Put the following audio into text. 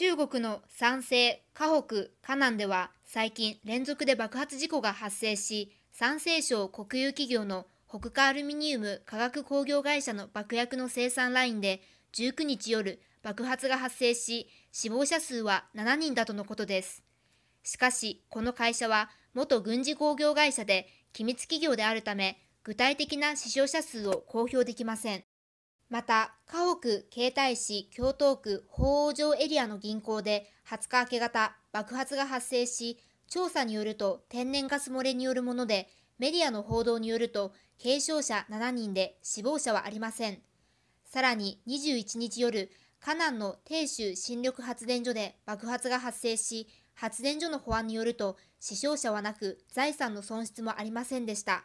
中国の山西、河北、河南では最近連続で爆発事故が発生し、山西省国有企業の北海アルミニウム化学工業会社の爆薬の生産ラインで19日夜爆発が発生し、死亡者数は7人だとのことです。しかし、この会社は元軍事工業会社で機密企業であるため、具体的な死傷者数を公表できません。また、区携帯市京都区法央城エリアの銀行で20日明け方爆発が発生し調査によると天然ガス漏れによるものでメディアの報道によると軽傷者7人で死亡者はありませんさらに21日夜河南の鄭州新緑発電所で爆発が発生し発電所の保安によると死傷者はなく財産の損失もありませんでした